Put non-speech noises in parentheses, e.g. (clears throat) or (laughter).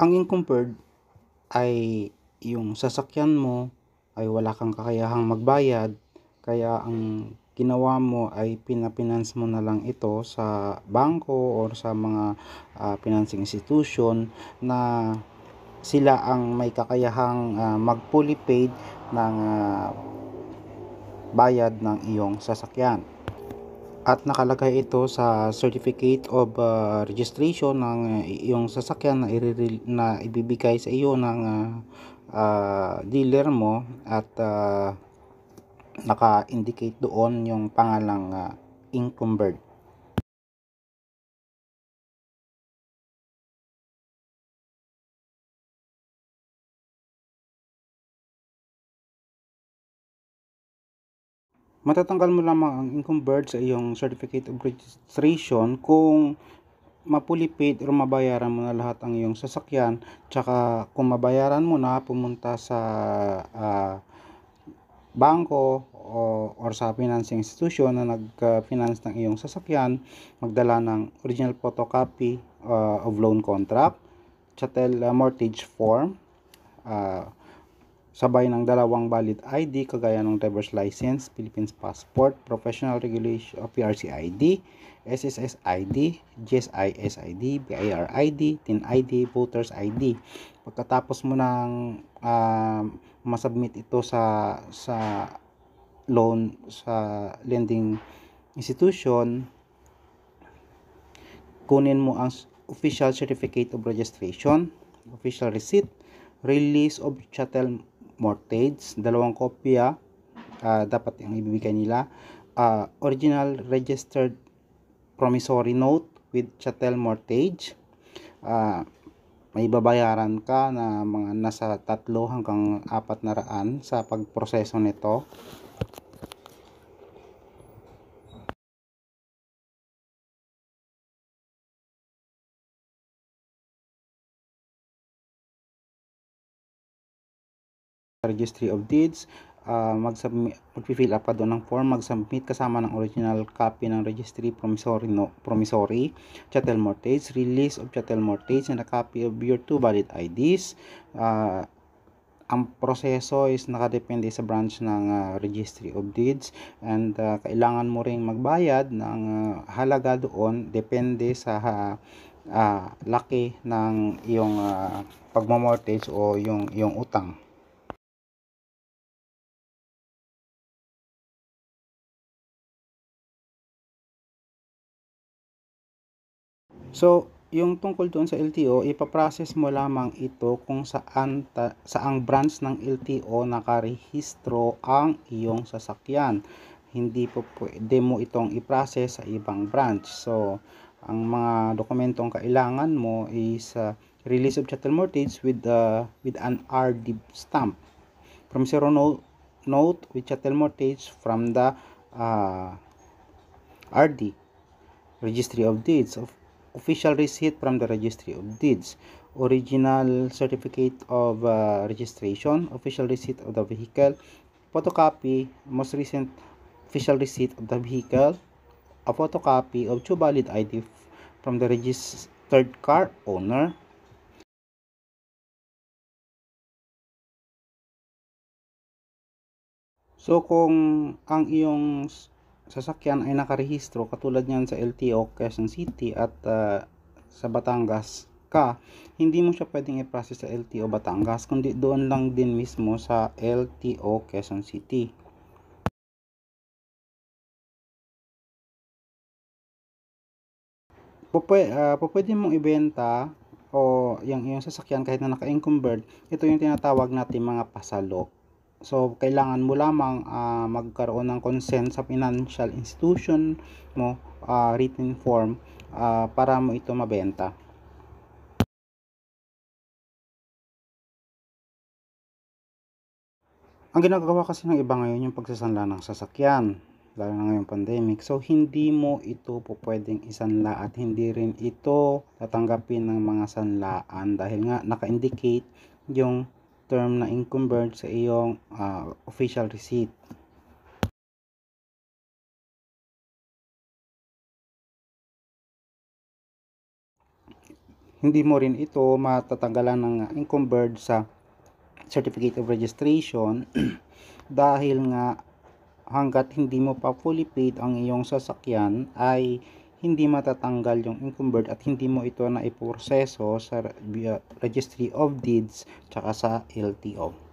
Ang incompered ay yung sasakyan mo ay wala kang kakayahang magbayad kaya ang ginawa mo ay pinapinance mo na lang ito sa bangko or sa mga uh, financing institution na sila ang may kakayahang uh, ah, mag fully paid ng uh, bayad ng iyong sasakyan at nakalagay ito sa certificate of uh, registration ng iyong eh, sasakyan na, na ibibigay sa iyo ng uh, uh, dealer mo at uh, naka-indicate doon yung pangalang uh, incumbent matatanggal mo lamang ang income bird sa iyong certificate of registration kung mapulipid or mabayaran mo na lahat ang iyong sasakyan tsaka kung mabayaran mo na pumunta sa uh, bangko o, or sa financing institution na nag-finance ng iyong sasakyan, magdala ng original photocopy uh, of loan contract, chattel ah, mortgage form, uh, sabay ng dalawang valid ID kagaya ng driver's license, Philippines passport, professional regulation of PRC ID, SSS ID, GSIS ID, BIR ID, TIN ID, voters ID. Pagkatapos mo nang uh, um, masubmit ito sa sa loan sa lending institution, kunin mo ang official certificate of registration, official receipt, release of chattel mortgage, dalawang kopya uh, dapat ang ibibigay nila, uh, original registered promissory note with chattel mortgage, uh, may babayaran ka na mga nasa tatlo hanggang apat na raan sa pagproseso nito Registry of Deeds, uh, ah, fill up ka doon ng form, mag-submit kasama ng original copy ng registry promissory, no, promissory, chattel mortgage, release of chattel mortgage, and a copy of your two valid IDs. Uh, ah, ang proseso is nakadepende sa branch ng uh, Registry of Deeds and uh, kailangan mo ring magbayad ng uh, halaga doon depende sa uh, uh, laki ng iyong uh, pagmamortgage o yung, yung utang. So, yung tungkol doon sa LTO, ipaprocess mo lamang ito kung saan ta, saang branch ng LTO nakarehistro ang iyong sasakyan. Hindi po pwede mo itong iprocess sa ibang branch. So, ang mga dokumentong kailangan mo is uh, release of chattel mortgage with uh, with an RDB stamp from zero note, note with chattel mortgage from the uh, RD registry of deeds of official receipt from the registry of deeds original certificate of uh, registration official receipt of the vehicle photocopy most recent official receipt of the vehicle a photocopy of two valid ID from the registered car owner So kung ang iyong sasakyan ay nakarehistro katulad niyan sa LTO Quezon City at uh, sa Batangas ka, hindi mo siya pwedeng i-process sa LTO Batangas, kundi doon lang din mismo sa LTO Quezon City. Pupwe, uh, ah, pupwede mong ibenta o yung iyong sasakyan kahit na naka-encumbered, ito yung tinatawag natin mga pasalok. So, kailangan mo lamang uh, magkaroon ng consent sa financial institution mo, uh, written form, uh, para mo ito mabenta. Ang ginagawa kasi ng iba ngayon yung pagsasanla ng sasakyan lalo na ngayong pandemic. So, hindi mo ito po pwedeng isanla at hindi rin ito tatanggapin ng mga sanlaan dahil nga naka-indicate yung term na inconvert sa iyong uh, official receipt. Hindi mo rin ito matatanggalan ng ah, inconvert sa certificate of registration (clears throat) dahil nga hanggat hindi mo pa fully paid ang iyong sasakyan ay hindi matatanggal yung incumbent at hindi mo ito na iproseso sa Registry of Deeds tsaka sa LTO.